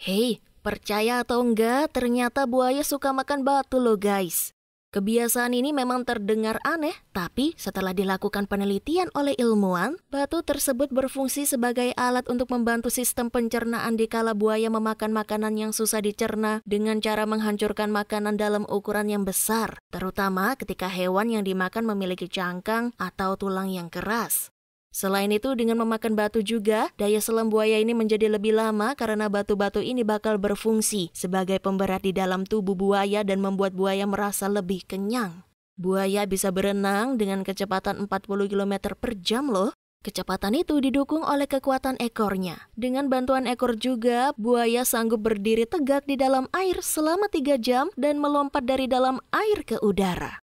Hei, percaya atau enggak, ternyata buaya suka makan batu loh guys. Kebiasaan ini memang terdengar aneh, tapi setelah dilakukan penelitian oleh ilmuwan, batu tersebut berfungsi sebagai alat untuk membantu sistem pencernaan di kala buaya memakan makanan yang susah dicerna dengan cara menghancurkan makanan dalam ukuran yang besar, terutama ketika hewan yang dimakan memiliki cangkang atau tulang yang keras. Selain itu, dengan memakan batu juga, daya selam buaya ini menjadi lebih lama karena batu-batu ini bakal berfungsi sebagai pemberat di dalam tubuh buaya dan membuat buaya merasa lebih kenyang. Buaya bisa berenang dengan kecepatan 40 km per jam loh. Kecepatan itu didukung oleh kekuatan ekornya. Dengan bantuan ekor juga, buaya sanggup berdiri tegak di dalam air selama 3 jam dan melompat dari dalam air ke udara.